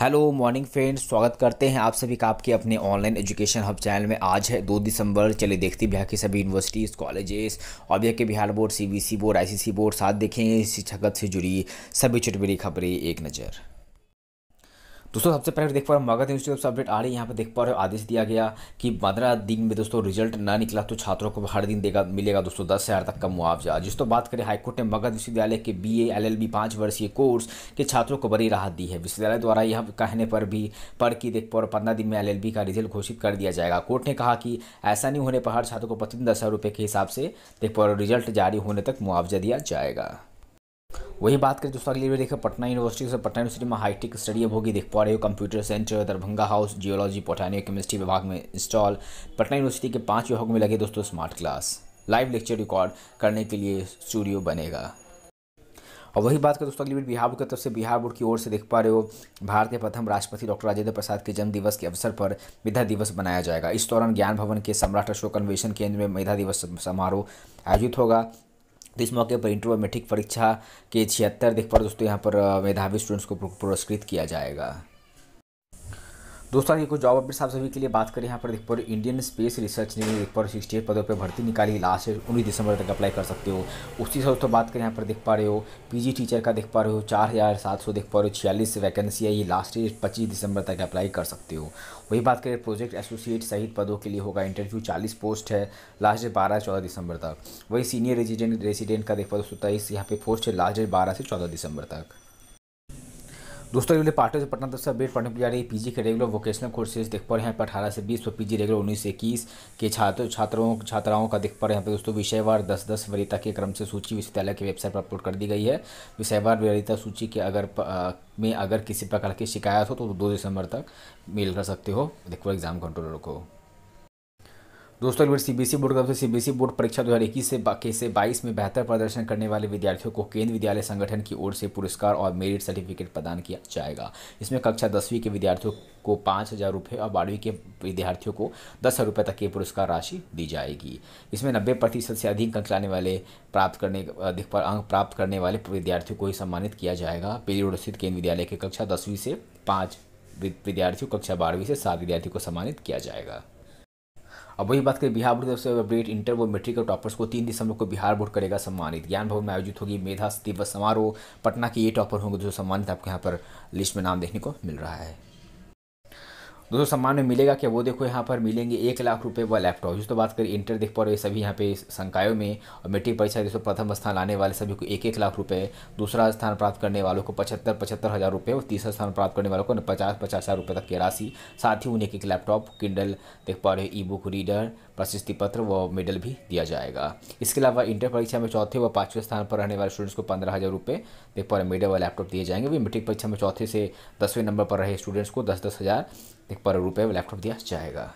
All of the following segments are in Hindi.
हेलो मॉर्निंग फ्रेंड्स स्वागत करते हैं आप सभी का आपके अपने ऑनलाइन एजुकेशन हब चैनल में आज है दो दिसंबर चलिए देखते बिहार की सभी यूनिवर्सिटीज़ कॉलेजेस और बिहार के Bihar board CBSE board ICSE board साथ देखें शिक्षक से जुड़ी सभी चुटबड़ी खबरें एक नज़र दोस्तों सबसे पहले देख पा रहे हो मगध यूनिवर्सिटी से अपडेट आ रही है यहाँ पर देख पा रहे हो आदेश दिया गया कि पंद्रह दिन में दोस्तों रिजल्ट ना निकला तो छात्रों को हर दिन देगा मिलेगा दोस्तों दस हज़ार तक का मुआवजा जिस तो बात करें हाईकोर्ट ने मगध विश्वविद्यालय के B A L L B पाँच वर्षीय कोर्स के छात्रों को बड़ी राहत दी है विश्वविद्यालय द्वारा यह कहने पर भी पढ़ की देख पा रहे पंद्रह दिन में एल एल बी का रिजल्ट घोषित कर दिया जाएगा कोर्ट ने कहा कि ऐसा नहीं होने पर हर छात्रों को प्रतिदिन दस हज़ार रुपये के हिसाब से देख पा रहे रिजल्ट जारी होने तक मुआवजा दिया जाएगा वही बात करें दोस्तों अगली वीडियो पटना यूनिवर्सिटी से पटना यूनिवर्सिटी में हाईटेक स्टडी अब होगी देख पा रहे हो computer centre Darbhanga house geology पोटानियो केमिस्ट्री विभाग में इंस्टॉल पटना यूनिवर्सिटी के पाँच विभाग में लगे दोस्तों smart class live lecture record करने के लिए स्टूडियो बनेगा और वही बात करें दोस्तों अगली बीट बिहार बोर्ड की तरफ से बिहार बोर्ड की ओर से देख पा रहे हो भारत के प्रथम राष्ट्रपति डॉक्टर राजेंद्र प्रसाद के जन्म दिवस के अवसर पर मेधा दिवस मनाया जाएगा इस दौरान ज्ञान भवन के सम्राट अशोक अन्वेषण केंद्र में मेधा दिवस समारोह आयोजित होगा तो इस मौके पर इंटर मैट्रिक परीक्षा के छिहत्तर देख पर दोस्तों यहाँ पर मेधावी स्टूडेंट्स को पुरस्कृत किया जाएगा दोस्तों ये कुछ जॉब अपडेट्स आप सभी के लिए बात करें यहाँ पर देख देखो इंडियन स्पेस रिसर्च ने देख पर सिक्सटी पदों पर भर्ती निकाली लास्ट उन्नीस दिसंबर तक अप्लाई कर सकते हो उसी से दोस्तों बात करें यहाँ पर देख पा रहे हो पीजी टीचर का देख पा रहे हो चार हज़ार सात सौ देख पा रहे हो छियालीस वैकेंसी है ये लास्ट ईयर पच्चीस दिसंबर तक अप्लाई कर सकते हो वही बात करें प्रोजेक्ट एसोसिएट सहित पदों के लिए होगा इंटरव्यू चालीस पोस्ट है लास्ट डेट बारह चौदह दिसंबर तक वही सीनियर रेजिडेंट रेसिडेंट का देख पा रहे हो सत्ताईस यहाँ पे पोस्ट है लास्ट डेट बारह से चौदह दिसंबर तक दोस्तों अगले पार्टी से पटना तरफ से अपडेट पढ़ने की जा रही है पीजी के रेगुलर वोकेशनल कोर्सेज देख पा रहे हैं पर अठारह से बीस व पीजी रेगुलर उन्नीस से इक्कीस के छात्र छात्रों छात्राओं का देख पा रहे हैं यहाँ पर दोस्तों विषयवार दस दस वरीता के क्रम से सूची विश्वविद्यालय की वेबसाइट पर अपलोड कर दी गई है विषयवार वरीता सूची के अगर आ, में अगर किसी प्रकार की शिकायत हो तो दो दिसंबर तक मेल कर सकते हो देखो एग्ज़ाम कंट्रोलर को दोस्तों बी सीबीएसई e बोर्ड की तरफ से सीबीएसई e बोर्ड परीक्षा दो हजार इक्कीस से बाकी से बाईस में बेहतर प्रदर्शन करने वाले विद्यार्थियों को केंद्र विद्यालय संगठन की ओर से पुरस्कार और मेरिट सर्टिफिकेट प्रदान किया जाएगा इसमें कक्षा दसवीं के विद्यार्थियों को पाँच हज़ार रुपये और बारहवीं के विद्यार्थियों को दस हज़ार रुपये तक की पुरस्कार राशि दी जाएगी इसमें नब्बे प्रतिशत से अधिक अंक लाने वाले प्राप्त करने अधिक अंक प्राप्त करने वाले विद्यार्थियों को ही सम्मानित किया जाएगा पेली रोड स्थित केंद्र विद्यालय के कक्षा दसवीं से पाँच विद्यार्थियों कक्षा बारहवीं से सात विद्यार्थियों को सम्मानित किया जाएगा अब वही बात करें बिहार बोर्ड से अपडेट इंटर व मेट्रिक और टॉपर्स को तीन दिसंबर को बिहार बोर्ड करेगा सम्मानित ज्ञान भवन में आयोजित होगी मेधा दिवस समारोह पटना के ये टॉपर होंगे जो सम्मानित आपके यहाँ पर लिस्ट में नाम देखने को मिल रहा है दोस्तों सम्मान में मिलेगा क्या वो देखो यहाँ पर मिलेंगे एक लाख रुपये व लैपटॉप जिस तो बात करें इंटर देख पा रहे सभी यहाँ पे संकायों में और मेट्रिक परीक्षा जिसको प्रथम स्थान लाने वाले सभी को एक एक लाख रुपये दूसरा स्थान प्राप्त करने वालों को पचहत्तर पचहत्तर हज़ार रुपये और तीसरा स्थान प्राप्त करने वालों को पचास पचास हज़ार रुपये तक की राशि साथ ही उन्हें एक लैपटॉप किंडल देख पा रहे ई बुक रीडर प्रशस्ति पत्र व मेडल भी दिया जाएगा इसके अलावा इंटर परीक्षा में चौथे व पाँचवें स्थान पर रहने वाले स्टूडेंट्स को पंद्रह हज़ार रुपये देख पा रहे मेडल व लैपटॉप दिए जाएंगे वही मेट्रिक परीक्षा में चौथे से दसवें नंबर पर रहे स्टूडेंट्स को दस दस हज़ार एक पर रुपये में लैपटॉप दिया जाएगा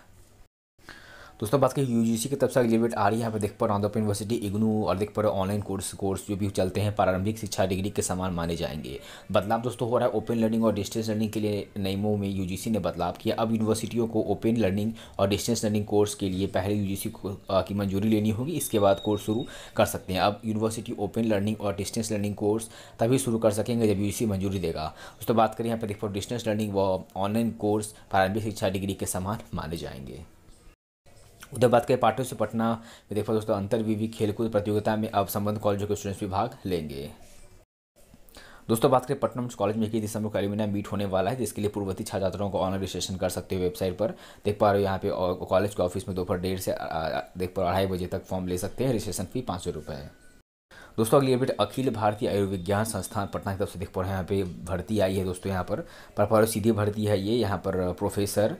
दोस्तों बात करें यू की तरफ से अगली आ रही है यहाँ देख पा रहा हूँ यूनिवर्सिटी इग्नू और देख पा रहे ऑनलाइन कोर्स कोर्स जो भी चलते हैं प्रारंभिक शिक्षा डिग्री के समान माने जाएंगे बदलाव दोस्तों हो रहा है ओपन लर्निंग और डिस्टेंस लर्निंग के लिए नियमों में यू ने बदलाव किया अब यूनिवर्सिटियों को ओपन लर्निंग और डिस्टेंस लर्निंग कोर्स के लिए पहले यू की मंजूरी लेनी होगी इसके बाद कोर्स शुरू कर सकते हैं अब यूनिवर्सिटी ओपन लर्निंग और डिस्टेंस लर्निंग कोर्स तभी शुरू कर सकेंगे जब यू मंजूरी देगा दोस्तों बात करें यहाँ पर देख पा डिस्टेंस लर्निंग व ऑनलाइन कोर्स प्रारंभिक शिक्षा डिग्री के समान माने जाएंगे उधर बात करें पाटो से पटना में देखो दोस्तों अंतर विवि खेलकूद प्रतियोगिता में अब संबंध कॉलेजों के स्टूडेंट्स भी भाग लेंगे दोस्तों बात करें पटना कॉलेज में इक्कीस दिसंबर को एलुमिना मीट होने वाला है जिसके लिए पूर्ववर्ती छात्र छात्राओं को ऑनलाइन रजिस्ट्रेशन कर सकते हो वेबसाइट पर देख पा रहे हो यहाँ पे कॉलेज के ऑफिस में दोपहर डेढ़ से देख पा अढ़ाई बजे तक फॉर्म ले सकते हैं रजिस्ट्रेशन फी पाँच सौ रुपये दोस्तों अगली अपडेट अखिल भारतीय आयुर्विज्ञान संस्थान पटना की तरफ से देख पा रहे हैं यहाँ पे भर्ती आई है दोस्तों यहाँ पर पर सीधी भर्ती है ये यहाँ पर प्रोफेसर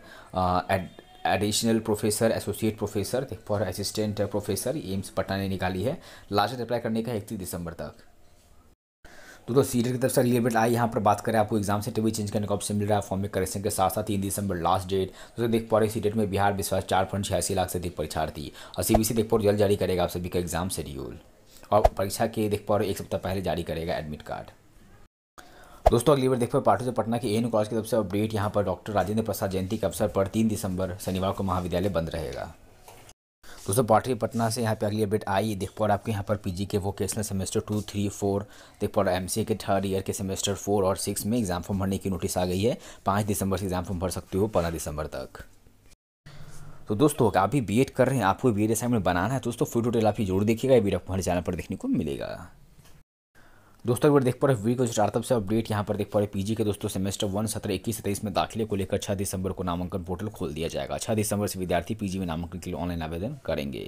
एड additional professor associate professor for assistant professor AIIMS Patna ने निकाली है लास्ट अप्लाई करने का इकतीस दिसंबर तक तो दोस्तों सीरियल की तरफ से रिलेटेड आई यहाँ पर बात करें आपको एग्जाम से टेबल चेंज करने का ऑप्शन मिल रहा है फॉर्म में करेक्शन के साथ साथ तीन दिसंबर लास्ट डेट तो देख पा रहे इसी डेट में बिहार विश्वास चार पॉइंट छियासी लाख से अधिक परीक्षार्थी और सी बी सी देख पा जल्द जारी करेगा आप सभी का एग्जाम शेड्यूल और परीक्षा के देख पा रहे एक सप्ताह पहले जारी करेगा एडमिट कार्ड दोस्तों अगली बार देख पाए से पटना के एन कॉलेज की तरफ से अपडेट यहाँ पर डॉक्टर राजेंद्र प्रसाद जयंती के अवसर पर तीन दिसंबर शनिवार को महाविद्यालय बंद रहेगा दोस्तों पाटरी पटना से यहाँ पे अगली अपडेट आई देख पा आपके यहाँ पर पीजी के vocational semester two three four देख पा एम के थर्ड ईयर के सेमेस्टर फोर और सिक्स में एग्जाम फॉर्म भरने की नोटिस आ गई है पाँच दिसंबर से एग्जाम फॉर्म भर सकते हो पंद्रह दिसंबर तक तो दोस्तों आप भी बी कर रहे हैं आपको बी एड असाइनमेंट बनाना है तो दोस्तों फोटो डेल आप जरूर देखिएगा ये वीडियो हमारे चैनल पर देखने को मिलेगा दोस्तों अगर देख पा रहे वी को स्टार्टअप से अपडेट यहाँ पर देख पा रहे पीजी के दोस्तों सेमेस्टर वन सत्रह इक्कीस सत्ताईस में दाखिले को लेकर छह दिसंबर को नामांकन पोर्टल खोल दिया जाएगा छह दिसंबर से विद्यार्थी पीजी में नामांकन के लिए ऑनलाइन आवेदन करेंगे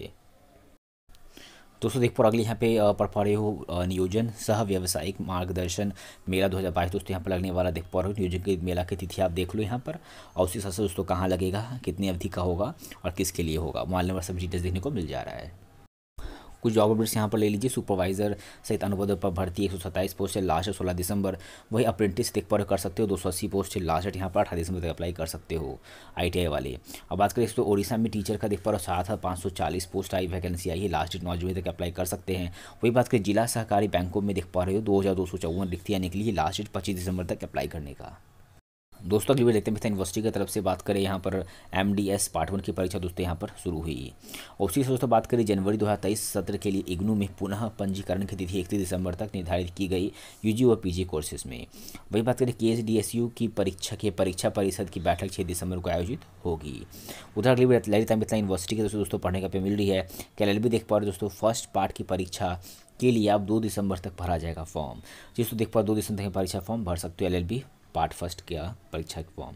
दोस्तों देख पा अगले यहाँ पे पढ़ पा रहे हो नियोजन सह व्यावसायिक मार्गदर्शन मेला 2022 दोस्तों यहाँ पर लगने वाला देख पा रहे हो नियोजन के मेला की तिथि आप देख लो यहाँ पर और उसी हिसाब से दोस्तों कहाँ लगेगा कितनी अवधि का होगा और किसके लिए होगा मोबाइल नंबर सब डिटेल्स देखने को मिल जा रहा है कुछ जॉब अपडेट्स यहाँ पर ले लीजिए सुपरवाइजर सहित अनुपदों पर भर्ती एक सौ सत्ताईस पोस्ट है लास्ट है सोलह दिसंबर वही अप्रेंटिस देख पर कर सकते हो दो सौ अस्सी पोस्ट है लास्ट डेट यहाँ पर अठारह दिसंबर तक अप्लाई कर सकते हो आई वाले अब बात करें तो उड़ीसा में टीचर का देख पर सात हज़ार पाँच सौ चालीस पोस्ट आई वैकेंसी आई है लास्ट डेट नौ जुलाई तक अप्लाई कर सकते हैं वही बात करें जिला सहकारी बैंकों में देख पा रहे हो दो हज़ार दो सौ चौवन रिक्तियाँ निकली है लास्ट डेट पच्चीस दिसंबर तक अप्लाई करने का दोस्तों अगली वीडियो देखते हैं यूनिवर्सिटी की तरफ से बात करें यहाँ पर M D S part one की परीक्षा दोस्तों यहाँ पर शुरू हुई और उसी से दोस्तों बात करें जनवरी दो हज़ार तेईस सत्र के लिए इग्नू में पुनः पंजीकरण की तिथि इकतीस दिसंबर तक निर्धारित की गई यू जी और पी जी कोर्सेज में वही बात करें के एस डी एस यू की परीक्षा के परीक्षा परिषद की बैठक छः दिसंबर को आयोजित होगी उधर अगली ललित मिथिला यूनिवर्सिटी के दोस्तों दोस्तों पढ़ने का पे मिल रही है क्या एल देख पा रहे दोस्तों फर्स्ट पार्ट की परीक्षा के लिए आप दो दिसंबर तक भरा जाएगा फॉर्म जिसको देख पा दो दिसंबर तक परीक्षा फॉर्म भर सकते हो एल पार्ट फर्स्ट का परीक्षा फॉर्म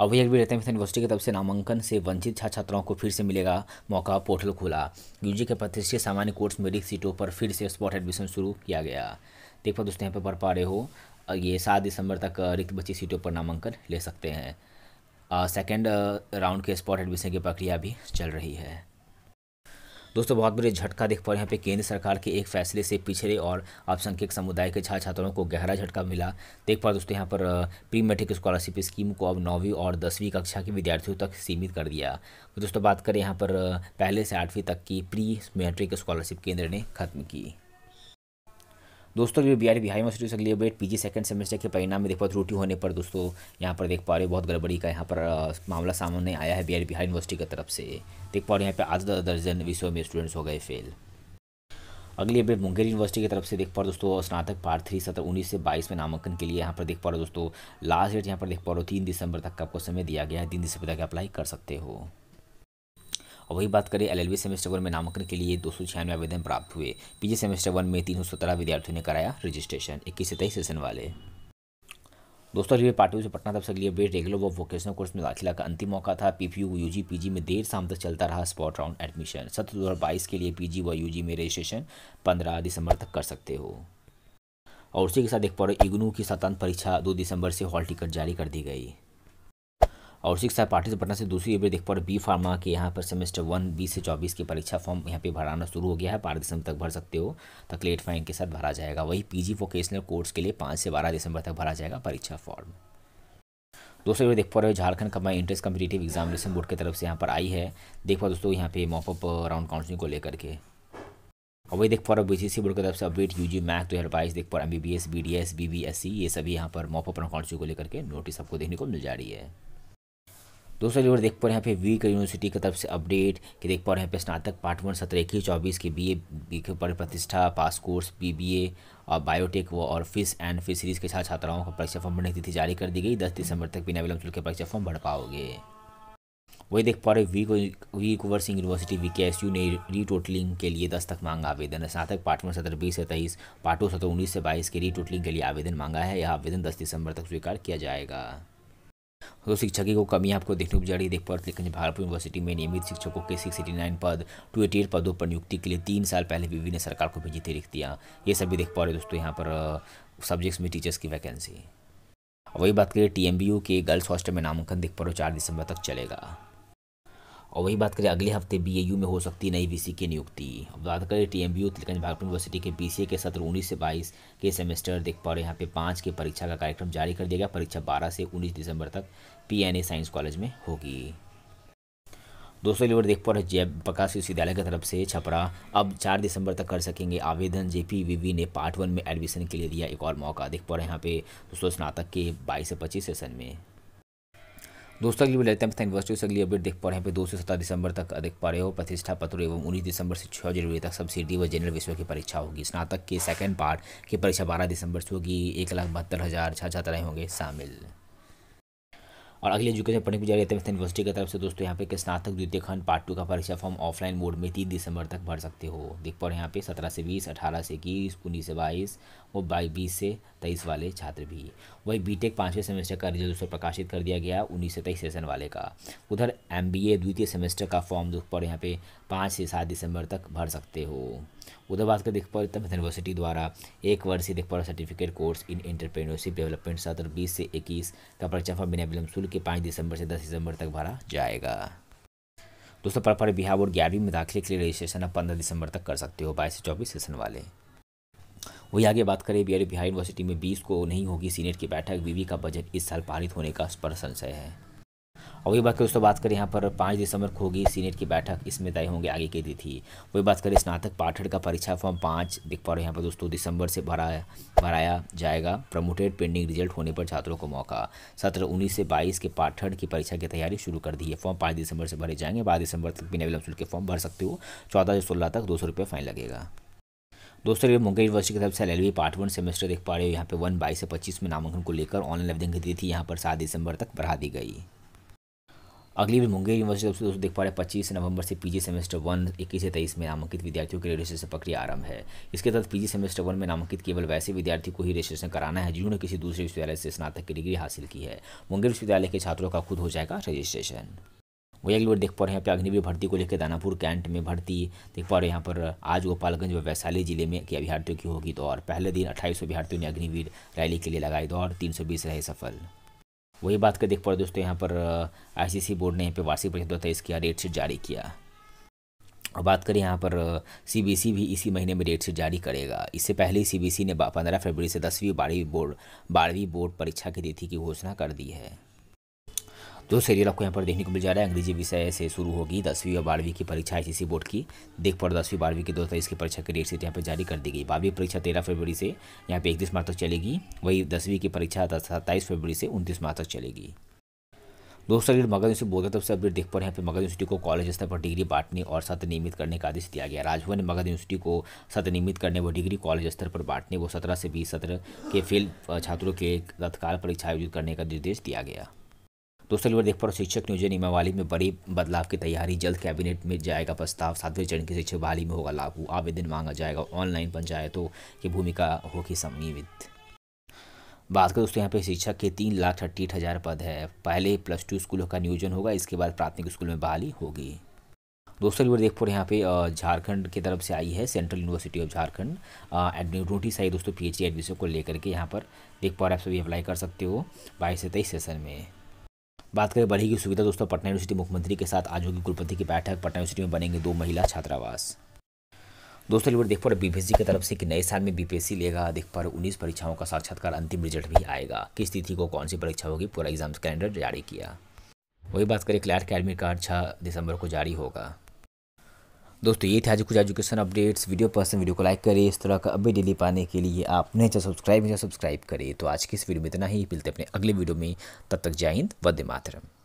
और भी रहते हैं यूनिवर्सिटी की तरफ से नामांकन से वंचित छात्र छात्राओं को फिर से मिलेगा मौका पोर्टल खुला यूजी के प्रतिष्ठित सामान्य कोर्स में रिक्त सीटों पर फिर से स्पॉट एडमिशन शुरू किया गया देख पा दोस्तों यहाँ पर पढ़ पा रहे हो ये सात दिसंबर तक रिक्त बची सीटों पर नामांकन ले सकते हैं सेकेंड राउंड के स्पॉट एडमिशन की प्रक्रिया भी चल रही है दोस्तों बहुत बड़े झटका देख पा रहे यहाँ पे केंद्र सरकार के एक फैसले से पिछड़े और अल्पसंख्यक समुदाय के छात्र छात्राओं को गहरा झटका मिला देख पा दोस्तों यहाँ पर प्री मेट्रिक स्कॉलरशिप स्कीम को अब नौवीं और दसवीं कक्षा के विद्यार्थियों तक सीमित कर दिया दोस्तों बात करें यहाँ पर पहले से आठवीं तक की प्री मेट्रिक स्कॉलरशिप केंद्र ने खत्म की दोस्तों बी बिहार बिहार यूनिवर्सिटी से अगली अपडेट पीजी सेकंड सेमेस्टर के परिणाम में देख पाओ त्रुटि होने पर दोस्तों यहाँ पर देख पा रहे हो बहुत गड़बड़ी का यहाँ पर मामला सामने आया है बिहार बिहार यूनिवर्सिटी की तरफ से देख पा रहे यहाँ पर आधा दर्जन विषयों में स्टूडेंट्स हो गए फेल अगली अपडेट मुंगेर यूनिवर्सिटी की तरफ से देख पा रहे दोस्तों स्नातक पार्ट थ्री सत्र उन्नीस से बाईस में नामांकन के लिए यहाँ पर देख पा रहे हो दोस्तों लास्ट डेट यहाँ पर देख पा रहे हो तीन दिसंबर तक का आपको समय दिया गया है तीन दिसंबर तक अप्लाई कर सकते हो और वही बात करें एलएलबी सेमेस्टर वन में नामांकन के लिए दो आवेदन प्राप्त हुए पीजी सेमेस्टर वन में तीन विद्यार्थियों ने कराया रजिस्ट्रेशन इक्कीस से तेईस सेशन वाले दोस्तों रिवे पार्टी से पटना तब से लिए अपडेट रेगुलर व वोकेशनल कोर्स में दाखिला का अंतिम मौका था पीपीयू यूजी पीजी में देर शाम तक चलता रहा स्पॉट राउंड एडमिशन सत्र दो हज़ार बाईस के लिए पीजी व यूजी में रजिस्ट्रेशन पंद्रह दिसंबर तक कर सकते हो और उसी के साथ एक पा इग्नू की स्वतंत्र परीक्षा दो दिसंबर से हॉल टिकट जारी कर दी गई और उसी के साथ से पटना से दूसरी अपडेट देख पा रहे बी फार्मा के यहाँ पर सेमेस्टर वन बीस से चौबीस की परीक्षा फॉर्म यहाँ पे भराना शुरू हो गया है बारह दिसंबर तक भर सकते हो तक लेट फाइन के साथ भरा जाएगा वही पीजी वोकेशनल कोर्स के लिए पाँच से बारह दिसंबर तक भरा जाएगा परीक्षा फॉर्म दोस्तों ये देख पा रहे हो झारखंड मैं इंट्रेंस कम्पिटेटिव एग्जामिनेशन बोर्ड की तरफ से यहाँ पर आई है देख पाओ दोस्तों यहाँ पे मॉपअप राउंड काउंसिलिंग को लेकर के और वही देख पा रहे हो बी बोर्ड की तरफ से अपडेट यू जी मैथ दो हज़ार बाईस देख पा रहे M B B S B D S B B S C ये सभी यहाँ पर मॉपअप राउंड काउंसिलिंग को लेकर के नोटिस आपको देखने को मिल जा रही है दूसरा जो देख पा रहे हैं यहाँ पे का यूनिवर्सिटी की तरफ से अपडेट कि देख पा रहे हैं यहाँ पे स्नातक पार्ट वन सत्रह इक्कीस चौबीस के बी ए पर प्रतिष्ठा pass course B B A और बायोटेक व और फिश एंड फिशरीज के साथ छात्राओं को परीक्षा फॉर्म भरने की तिथि जारी कर दी गई दस दिसंबर तक बिना विलंब शुल्क के परीक्षा फॉर्म भर पाओगे वही देख पा रहे वी वी कुंवर सिंह यूनिवर्सिटी वी के एस यू ने रीटोटलिंग के लिए दस तक मांगा आवेदन स्नातक पार्ट वन सत्र बीस से तेईस पाठों सत्र उन्नीस से बाईस के रीटोटलिंग के लिए आवेदन मांगा है यह आवेदन दस दिसंबर तक स्वीकार किया जाएगा तो शिक्षा की कमी आपको देखने को जा रही देख पड़ती लेकिन भागलपुर यूनिवर्सिटी में नियमित शिक्षकों के सिक्स एटी नाइन पद टू एटी एट पदों पर नियुक्ति के लिए तीन साल पहले विभिन्न सरकार को भेजी थी दिया ये सभी देख पा रहे दोस्तों यहाँ पर सब्जेक्ट्स में टीचर्स की वैकेंसी वही बात करिए टी के गर्ल्स हॉस्टल में नामांकन देख पा रहे चार दिसंबर तक चलेगा और वही बात करें अगले हफ्ते बी में हो सकती है नई वीसी की नियुक्ति अब बात करें टी एम भागपुर यूनिवर्सिटी के बी के सत्र उन्नीस से बाईस के सेमेस्टर देख पा रहे यहाँ पे पाँच के परीक्षा का कार्यक्रम जारी कर दिया गया परीक्षा बारह से उन्नीस दिसंबर तक पी साइंस कॉलेज में होगी दोस्तों लेवर देख पा रहे जय प्रकाश विश्वविद्यालय की तरफ से छपरा अब चार दिसंबर तक कर सकेंगे आवेदन जेपीवीवी ने पार्ट वन में एडमिशन के लिए दिया एक और मौका देख पा रहे यहाँ पे दोस्तों स्नातक के बाईस से पच्चीस सेशन में दोस्तों अगली वीडियो हैं यूनिवर्सिटी से अगली अपडेट देख पा रहे हैं दो से सत्रह दिसंबर तक देख पा रहे हो प्रतिष्ठा पत्र एवं उन्नीस दिसंबर से छः जनवरी तक सब्सिडी व जनरल विषय की परीक्षा होगी स्नातक के सेकंड पार्ट की परीक्षा बारह दिसंबर से होगी एक लाख बहत्तर हज़ार छात्र छात्राएँ होंगे शामिल और अगले एजुकेशन पढ़ने की जारी रहते हैं यूनिवर्सिटी की तरफ से दोस्तों यहाँ पे के स्नातक द्वितीय खंड पार्ट टू का परीक्षा फॉर्म ऑफलाइन मोड में तीन दिसंबर तक भर सकते हो देख पा रहे हैं यहाँ पे सत्रह से बीस अठारह से इक्कीस उन्नीस से बाईस वो बाई बीस से तेईस वाले छात्र भी वही बीटेक पाँचवें सेमेस्टर का रिजल्ट उस पर प्रकाशित कर दिया गया उन्नीस से तेईस सेशन वाले का उधर एम द्वितीय सेमेस्टर का फॉर्म दुख पर यहाँ पे पाँच से सात दिसंबर तक भर सकते हो उधर बात कर देख पर यूनिवर्सिटी द्वारा एक वर्षीय देखपर certificate course in entrepreneurship development सत्र बीस से इक्कीस का परीक्षा फॉर्म बिना विलंब शुल्क के पाँच दिसंबर से दस दिसंबर तक भरा जाएगा दोस्तों पर बिहार और ग्यारहवीं में दाखिले के लिए रजिस्ट्रेशन आप पंद्रह दिसंबर तक कर सकते हो बाईस से चौबीस सेशन वाले वही आगे बात करें बी बिहार यूनिवर्सिटी में बीस को नहीं होगी सीनेट की बैठक बीवी का बजट इस साल पारित होने का स्पर संशय है और वही बात करें दोस्तों बात करें यहाँ पर पाँच दिसंबर को होगी सीनेट की बैठक इसमें तय होंगे आगे की तिथि वही बात करें स्नातक पाठक का परीक्षा फॉर्म पाँच देख पा रहे यहाँ पर दोस्तों दिसंबर से भराया भराया जाएगा प्रमोटेड पेंडिंग रिजल्ट होने पर छात्रों को मौका सत्र उन्नीस से बाईस के पाठक की परीक्षा की तैयारी शुरू कर दी है फॉर्म पाँच दिसंबर से भरे जाएंगे बारह दिसंबर तक बिना विलंब शुल्क के फॉर्म भर सकते हो चौदह से सोलह तक दो सौ रुपये फाइन लगेगा दोस्तों ये मुंगेर यूनिवर्सिटी की तरफ से एल पार्ट वन सेमेस्टर देख पा रहे हो यहाँ पे वन बाईस से पच्चीस में नामांकन को लेकर ऑनलाइन आवेदन की तिथि यहाँ पर सात दिसंबर तक बढ़ा दी गई अगली भी मुंगेर यूनिवर्सिटी तरफ दोस्तों देख पा रहे हैं पच्चीस नवंबर से पीजी सेमेस्टर वन इक्कीस से तेईस में नामांकित विद्यार्थियों के लिए रजिस्ट्रेशन प्रक्रिया आरंभ है इसके तहत पीजी सेमेस्टर वन में नामांकित केवल वैसे विद्यार्थी को ही रजिस्ट्रेशन कराना है जिन्होंने किसी दूसरे विश्वविद्यालय से स्नातक की डिग्री हासिल की है मुंगेर विश्वविद्यालय के छात्रों का खुद हो जाएगा रजिस्ट्रेशन वही अगली बार देख पा रहे हैं यहाँ पे अग्निवीर भर्ती को लेकर दानापुर कैंट में भर्ती देख पा रहे हैं यहाँ पर आज गोपालगंज व वैशाली जिले में क्या अभ्यार्थियों की होगी दौड़ पहले दिन अट्ठाईस अभ्यार्थियों ने अग्निवीर रैली के लिए लगाई दौड़ तीन रहे सफल वही बात कर देख पा रहे दोस्तों यहाँ पर आईसीसी बोर्ड ने यहाँ पर वार्षिक परीक्षा दो तेईस किया रेटशीट जारी किया और बात करें यहाँ पर सी भी इसी महीने में रेटशीट जारी करेगा इससे पहले सी ने पंद्रह फरवरी से दसवीं बारहवीं बोर्ड बारहवीं बोर्ड परीक्षा की तिथि की घोषणा कर दी है जो तो सीरियल आपको यहाँ पर देखने को मिल जा रहा है अंग्रेजी विषय से शुरू होगी दसवीं और बारहवीं की परीक्षा आई सी बोर्ड की देख पर दसवीं बारहवीं की दो हज़ार की परीक्षा की डेटशीट यहाँ पर जारी कर दी गई बारहवीं परीक्षा तेरह फरवरी से यहाँ पर इकतीस मार्च तक चलेगी वही दसवीं की परीक्षा सत्ताईस फरवरी से उनतीस मार्च तक चलेगी दोस्तों अगर मगध यूनिवर्सिटी बोलकर तब से अपडेट देख पर यहाँ पर मगध यूनिवर्सिटी को कॉलेज स्तर पर डिग्री बांटने और सत्य नियमित करने का आदेश दिया गया राजभवन ने मगध यूनिवर्सिटी को सत्य नियमित करने व डिग्री कॉलेज स्तर पर बांटने व सत्रह से बीस सत्र के फेल छात्रों के तत्काल परीक्षा आयोजित करने का निर्देश दिया गया दोस्तों अलीवर देख पा रहे शिक्षक नियोजन नियमावली में बड़ी बदलाव की तैयारी जल्द कैबिनेट में जाएगा प्रस्ताव सातवें चरण की शिक्षक बहाली में होगा लागू आवेदन मांगा जाएगा ऑनलाइन पंचायतों की भूमिका होगी समीवित बात करें दोस्तों यहाँ पे शिक्षक के तीन लाख थर्टी हज़ार पद है पहले प्लस टू स्कूलों का नियोजन होगा इसके बाद प्राथमिक स्कूल में बहाली होगी दोस्तों रिवर देख पो यहाँ पे झारखंड की तरफ से आई है सेंट्रल यूनिवर्सिटी ऑफ झारखंड एडमिटी सही आई दोस्तों पीएचडी एडमिशन को लेकर के यहाँ पर देख पा रहे आप सभी अप्लाई कर सकते हो बाईस से तेईस सेशन में बात करें बढ़ेगी सुविधा दोस्तों पटना यूनिवर्सिटी मुख्यमंत्री के साथ आज होगी कुलपति की बैठक पटना यूनिवर्सिटी में बनेंगे दो महिला छात्रावास दोस्तों लिवर देख पर बीपीएससी की तरफ से कि नए साल में बीपीएससी लेगा देख पर 19 परीक्षाओं का साक्षात्कार अंतिम रिजल्ट भी आएगा किस तिथि को कौन सी परीक्षा होगी पूरा एग्जाम कैलेंडर जारी किया वही बात करें क्लैट अकेडमी कार्ड छः दिसंबर को जारी होगा दोस्तों ये थे आज कुछ एजुकेशन अपडेट्स वीडियो पसंद वीडियो को लाइक करें इस तरह का अभी डेली पाने के लिए आप नहीं चाहे सब्सक्राइब नहीं सब्सक्राइब करें तो आज की इस वीडियो में इतना ही मिलते अपने अगले वीडियो में तब तक जय हिंद वंदे मातरम